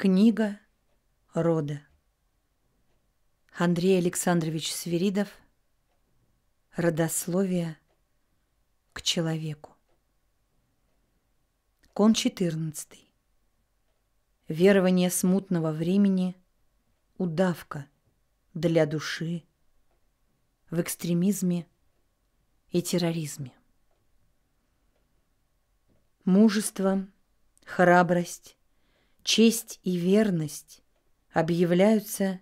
Книга рода. Андрей Александрович Свиридов. Родословие к человеку. Кон 14. Верование смутного времени – удавка для души в экстремизме и терроризме. Мужество, храбрость, честь и верность объявляются,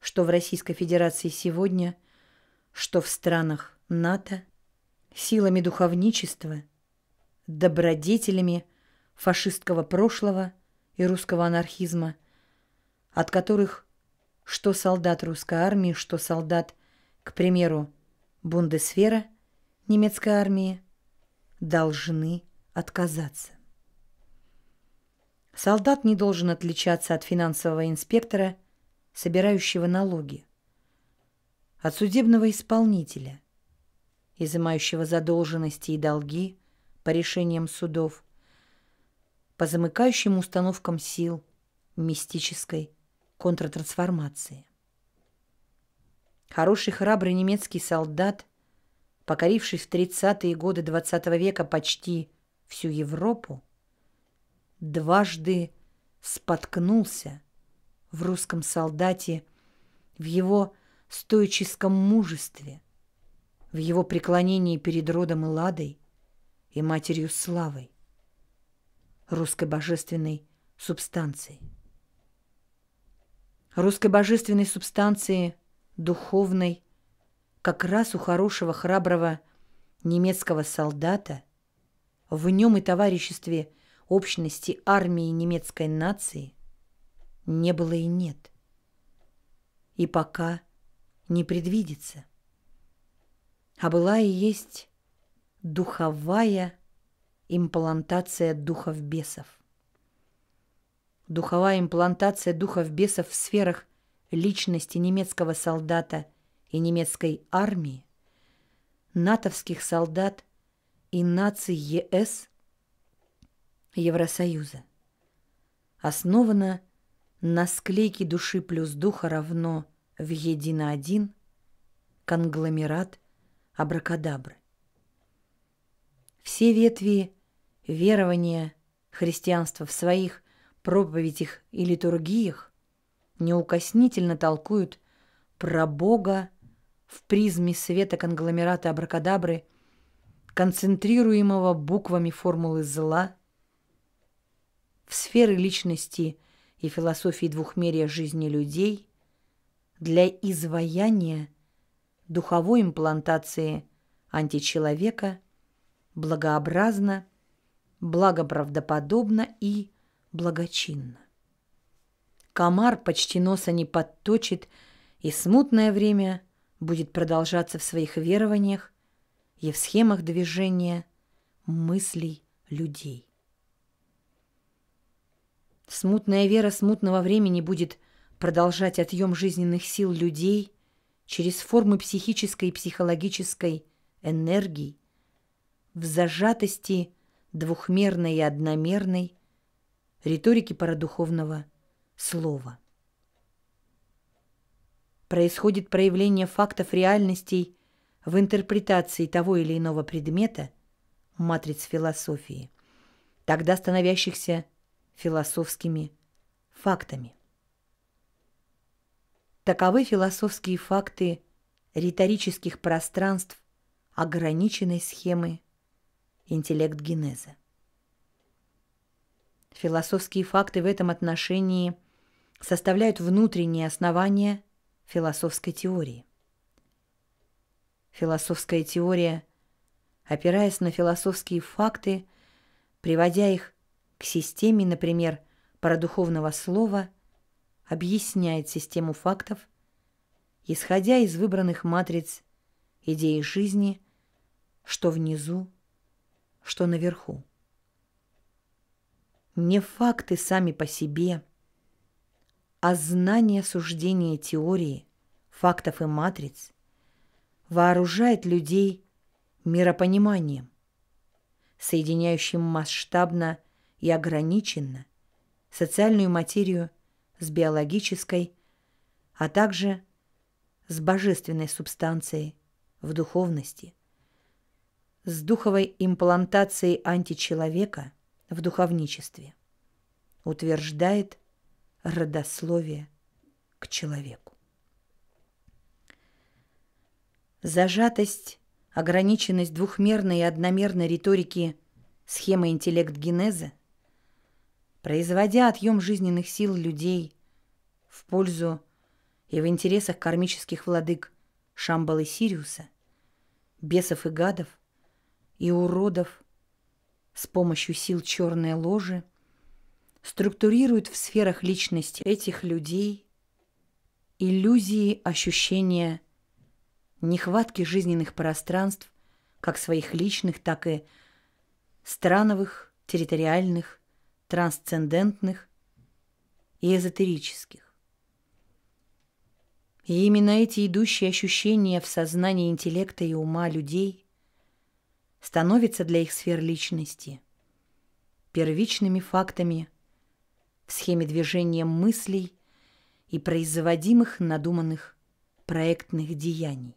что в Российской Федерации сегодня, что в странах НАТО, силами духовничества, добродетелями фашистского прошлого и русского анархизма, от которых что солдат русской армии, что солдат, к примеру, Бундесфера немецкой армии, должны отказаться. Солдат не должен отличаться от финансового инспектора, собирающего налоги, от судебного исполнителя, изымающего задолженности и долги по решениям судов, по замыкающим установкам сил мистической контртрансформации. Хороший храбрый немецкий солдат, покоривший в 30-е годы XX -го века почти всю Европу, дважды споткнулся в русском солдате, в его стоическом мужестве, в его преклонении перед родом и ладой и матерью славой, русской божественной субстанции. Русской божественной субстанции, духовной, как раз у хорошего храброго немецкого солдата, в нем и товариществе – общности армии немецкой нации не было и нет. И пока не предвидится. А была и есть духовая имплантация духов бесов. Духовая имплантация духов бесов в сферах личности немецкого солдата и немецкой армии, натовских солдат и наций ЕС – Евросоюза. Основано на склейке души плюс духа равно в едино один конгломерат абракадабры. Все ветви верования христианства в своих проповедях и литургиях неукоснительно толкуют про Бога в призме света конгломерата абракадабры, концентрируемого буквами формулы зла – в сферы личности и философии двухмерия жизни людей для изваяния духовой имплантации античеловека благообразно, благоправдоподобно и благочинно. Комар почти носа не подточит, и смутное время будет продолжаться в своих верованиях и в схемах движения мыслей людей. Смутная вера смутного времени будет продолжать отъем жизненных сил людей через формы психической и психологической энергии в зажатости двухмерной и одномерной риторики парадуховного слова. Происходит проявление фактов реальностей в интерпретации того или иного предмета матриц философии, тогда становящихся философскими фактами. Таковы философские факты риторических пространств ограниченной схемы интеллект генеза. Философские факты в этом отношении составляют внутренние основания философской теории. Философская теория, опираясь на философские факты, приводя их к системе, например, парадуховного слова, объясняет систему фактов, исходя из выбранных матриц идеи жизни, что внизу, что наверху. Не факты сами по себе, а знание суждения теории, фактов и матриц вооружает людей миропониманием, соединяющим масштабно и ограниченно социальную материю с биологической, а также с божественной субстанцией в духовности, с духовой имплантацией античеловека в духовничестве, утверждает родословие к человеку. Зажатость, ограниченность двухмерной и одномерной риторики схемы интеллект-генеза – производя отъем жизненных сил людей в пользу и в интересах кармических владык Шамбалы Сириуса, бесов и гадов, и уродов с помощью сил черной ложи структурирует в сферах личности этих людей иллюзии ощущения нехватки жизненных пространств, как своих личных, так и страновых, территориальных, трансцендентных и эзотерических. И именно эти идущие ощущения в сознании интеллекта и ума людей становятся для их сфер личности первичными фактами в схеме движения мыслей и производимых надуманных проектных деяний.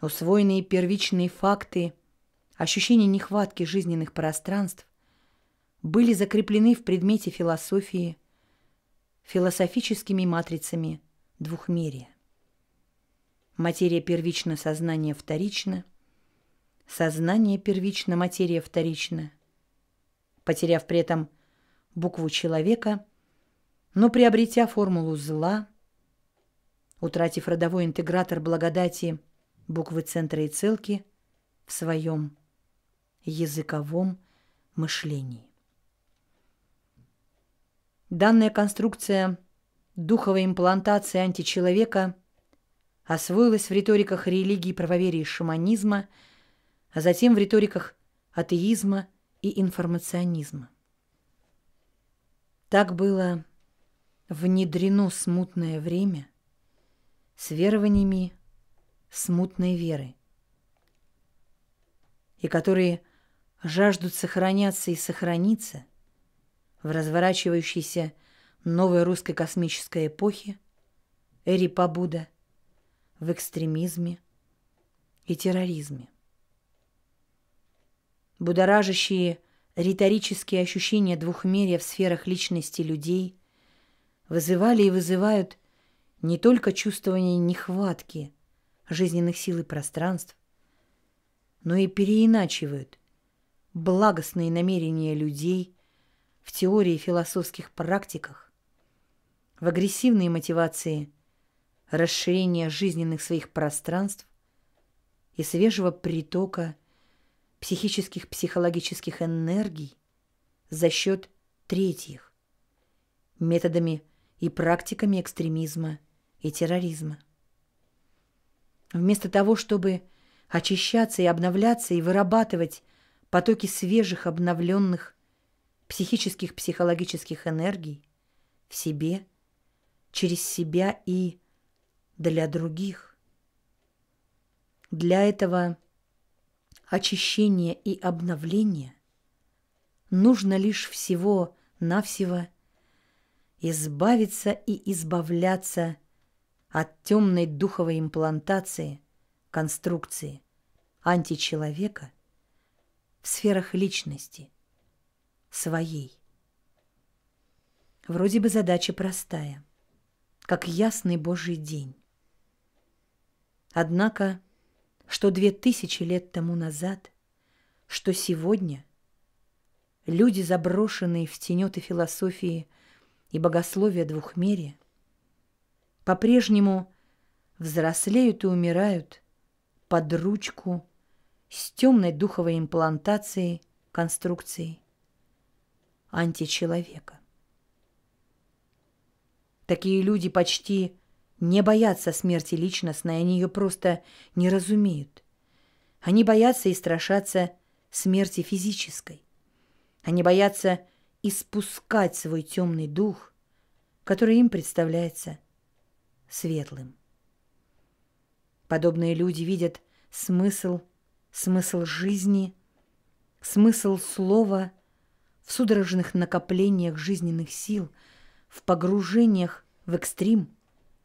Усвоенные первичные факты, ощущения нехватки жизненных пространств были закреплены в предмете философии философическими матрицами двухмерия. Материя первична, сознание вторично. Сознание первично, материя вторична. Потеряв при этом букву человека, но приобретя формулу зла, утратив родовой интегратор благодати буквы центра и целки в своем языковом мышлении. Данная конструкция духовой имплантации античеловека освоилась в риториках религии правоверия и шаманизма, а затем в риториках атеизма и информационизма. Так было внедрено смутное время с верованиями смутной веры, и которые жаждут сохраняться и сохраниться – в разворачивающейся новой русской космической эпохе, эре побуда, в экстремизме и терроризме. Будоражащие риторические ощущения двухмерия в сферах личности людей вызывали и вызывают не только чувствование нехватки жизненных сил и пространств, но и переиначивают благостные намерения людей в теории и философских практиках, в агрессивные мотивации расширения жизненных своих пространств и свежего притока психических психологических энергий за счет третьих методами и практиками экстремизма и терроризма. Вместо того, чтобы очищаться и обновляться и вырабатывать потоки свежих обновленных психических, психологических энергий в себе, через себя и для других. Для этого очищения и обновления нужно лишь всего навсего избавиться и избавляться от темной духовой имплантации, конструкции античеловека в сферах личности – своей. Вроде бы задача простая, как ясный Божий день. Однако, что две тысячи лет тому назад, что сегодня, люди, заброшенные в тенеты философии и богословия двухмерия, по-прежнему взрослеют и умирают под ручку с темной духовой имплантацией конструкцией античеловека. Такие люди почти не боятся смерти личностной, они ее просто не разумеют. Они боятся и страшатся смерти физической. Они боятся испускать свой темный дух, который им представляется светлым. Подобные люди видят смысл, смысл жизни, смысл слова – в судорожных накоплениях жизненных сил, в погружениях в экстрим,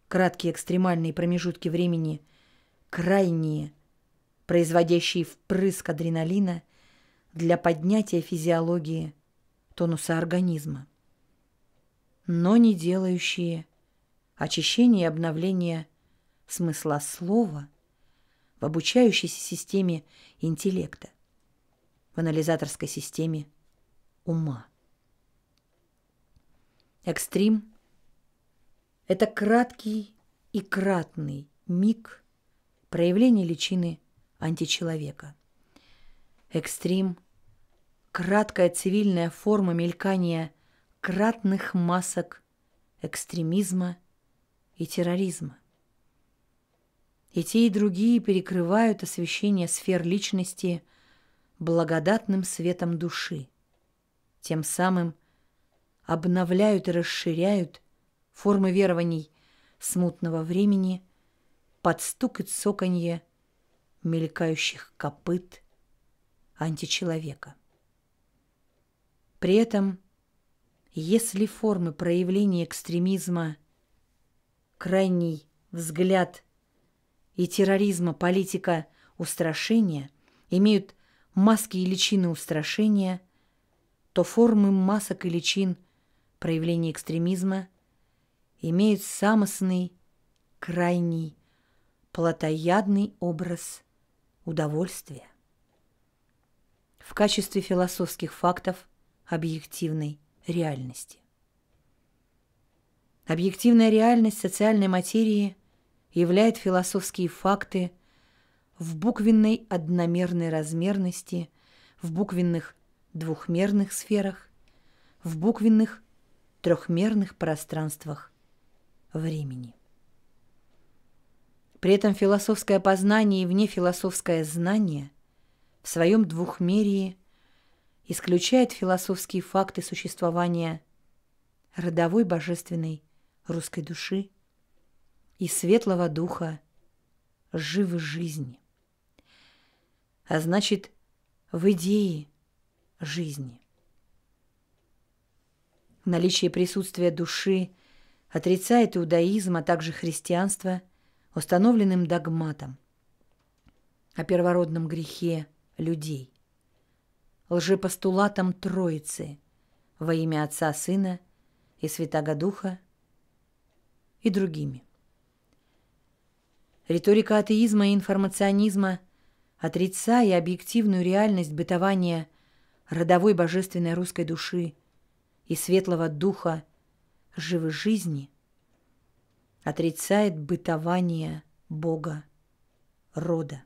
краткие экстремальные промежутки времени, крайние, производящие впрыск адреналина для поднятия физиологии тонуса организма, но не делающие очищение и обновление смысла слова в обучающейся системе интеллекта, в анализаторской системе ума. Экстрим – это краткий и кратный миг проявления личины античеловека. Экстрим – краткая цивильная форма мелькания кратных масок экстремизма и терроризма. И те, и другие перекрывают освещение сфер личности благодатным светом души – тем самым обновляют и расширяют формы верований смутного времени под стук и цоканье мелькающих копыт античеловека. При этом, если формы проявления экстремизма, крайний взгляд и терроризма политика устрашения имеют маски и личины устрашения – то формы масок и личин, проявления экстремизма, имеют самостный, крайний, плотоядный образ удовольствия. В качестве философских фактов объективной реальности. Объективная реальность социальной материи являет философские факты в буквенной одномерной размерности, в буквенных двухмерных сферах, в буквенных трехмерных пространствах времени. При этом философское познание и внефилософское знание в своем двухмерии исключает философские факты существования родовой божественной русской души и светлого духа живой жизни. А значит, в идее – жизни. Наличие присутствия души отрицает иудаизм, а также христианство установленным догматом о первородном грехе людей, лжепостулатом Троицы во имя Отца, Сына и Святаго Духа и другими. Риторика атеизма и информационизма, отрицая объективную реальность бытования – родовой божественной русской души и светлого духа живой жизни, отрицает бытование Бога, рода.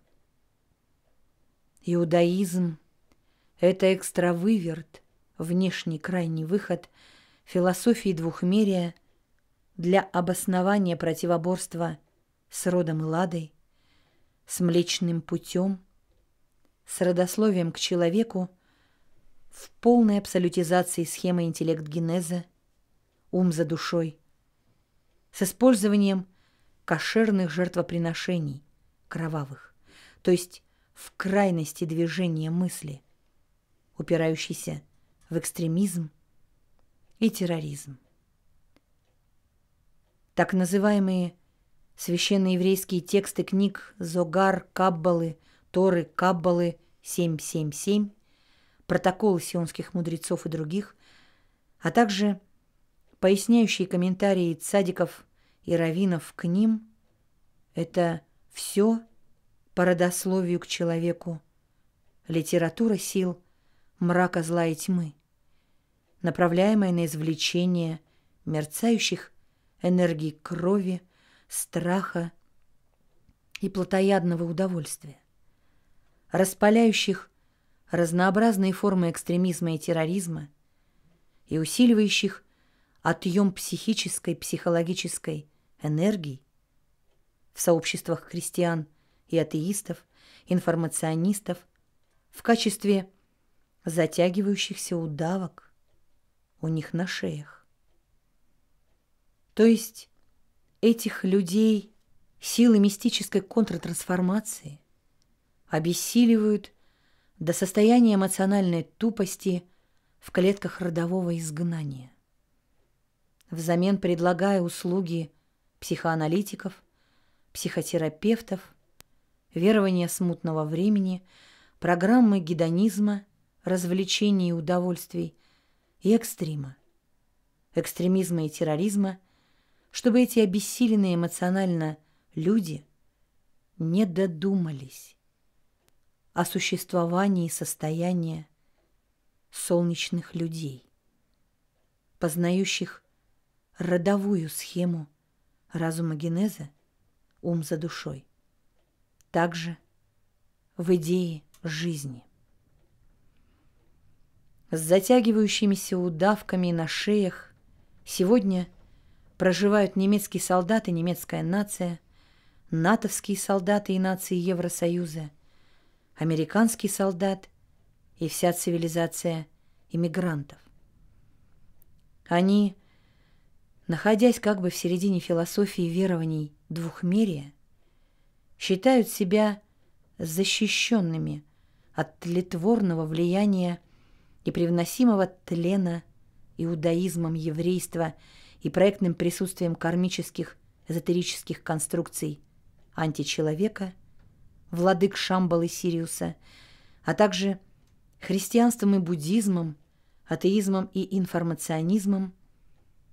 Иудаизм – это экстравыверт, внешний крайний выход философии двухмерия для обоснования противоборства с родом и ладой, с млечным путем, с родословием к человеку – в полной абсолютизации схемы интеллект генеза, ум за душой, с использованием кошерных жертвоприношений, кровавых, то есть в крайности движения мысли, упирающейся в экстремизм и терроризм. Так называемые священные еврейские тексты книг Зогар, Каббалы, Торы, Каббалы 777 протоколы сионских мудрецов и других, а также поясняющие комментарии цадиков и раввинов к ним, это все по родословию к человеку, литература сил, мрака зла и тьмы, направляемая на извлечение мерцающих энергий крови, страха и плотоядного удовольствия, распаляющих разнообразные формы экстремизма и терроризма и усиливающих отъем психической, психологической энергии в сообществах христиан и атеистов, информационистов в качестве затягивающихся удавок у них на шеях. То есть этих людей силы мистической контртрансформации обессиливают до состояния эмоциональной тупости в клетках родового изгнания. Взамен предлагая услуги психоаналитиков, психотерапевтов, верования смутного времени, программы гедонизма, развлечений и удовольствий и экстрима, экстремизма и терроризма, чтобы эти обессиленные эмоционально люди не додумались о существовании состояния солнечных людей, познающих родовую схему разума генеза ум за душой, также в идее жизни. С затягивающимися удавками на шеях сегодня проживают немецкие солдаты, немецкая нация, натовские солдаты и нации Евросоюза – американский солдат и вся цивилизация иммигрантов. Они, находясь как бы в середине философии верований двухмерия, считают себя защищенными от тлетворного влияния и привносимого тлена иудаизмом еврейства и проектным присутствием кармических эзотерических конструкций античеловека – владык Шамбалы Сириуса, а также христианством и буддизмом, атеизмом и информационизмом,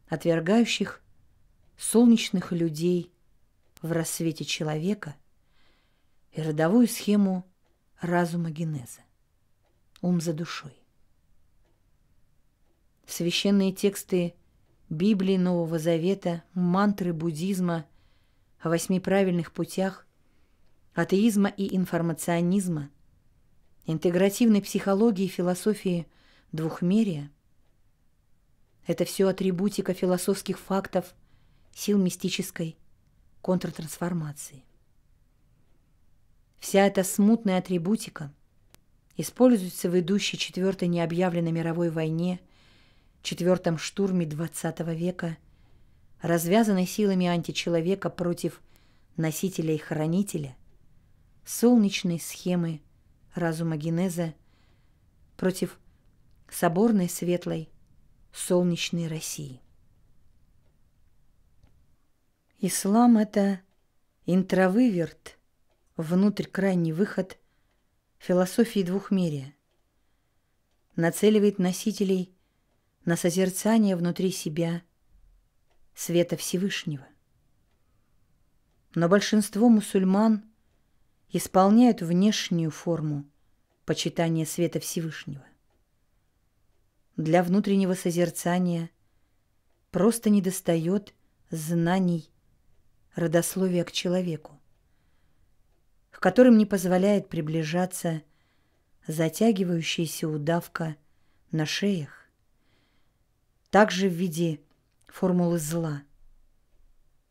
отвергающих солнечных людей в рассвете человека и родовую схему разума генеза, ум за душой. Священные тексты Библии Нового Завета, мантры буддизма о восьми правильных путях атеизма и информационизма, интегративной психологии и философии двухмерия. Это все атрибутика философских фактов сил мистической контртрансформации. Вся эта смутная атрибутика используется в идущей четвертой необъявленной мировой войне, четвертом штурме XX века, развязанной силами античеловека против носителя и хранителя, солнечной схемы разума Генеза против соборной светлой солнечной России. Ислам – это интровыверт, внутрь крайний выход философии двухмерия, нацеливает носителей на созерцание внутри себя света Всевышнего. Но большинство мусульман – исполняют внешнюю форму почитания света Всевышнего. Для внутреннего созерцания просто недостает знаний родословия к человеку, к которым не позволяет приближаться затягивающаяся удавка на шеях, также в виде формулы зла,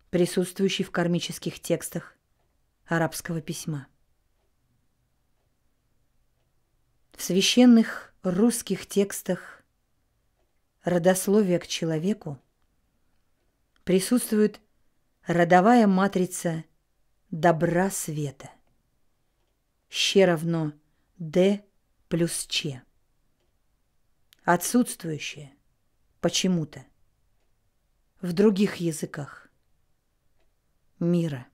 присутствующей в кармических текстах арабского письма. В священных русских текстах родословия к человеку присутствует родовая матрица добра света. Щ равно D плюс Ч. Отсутствующее почему-то в других языках мира.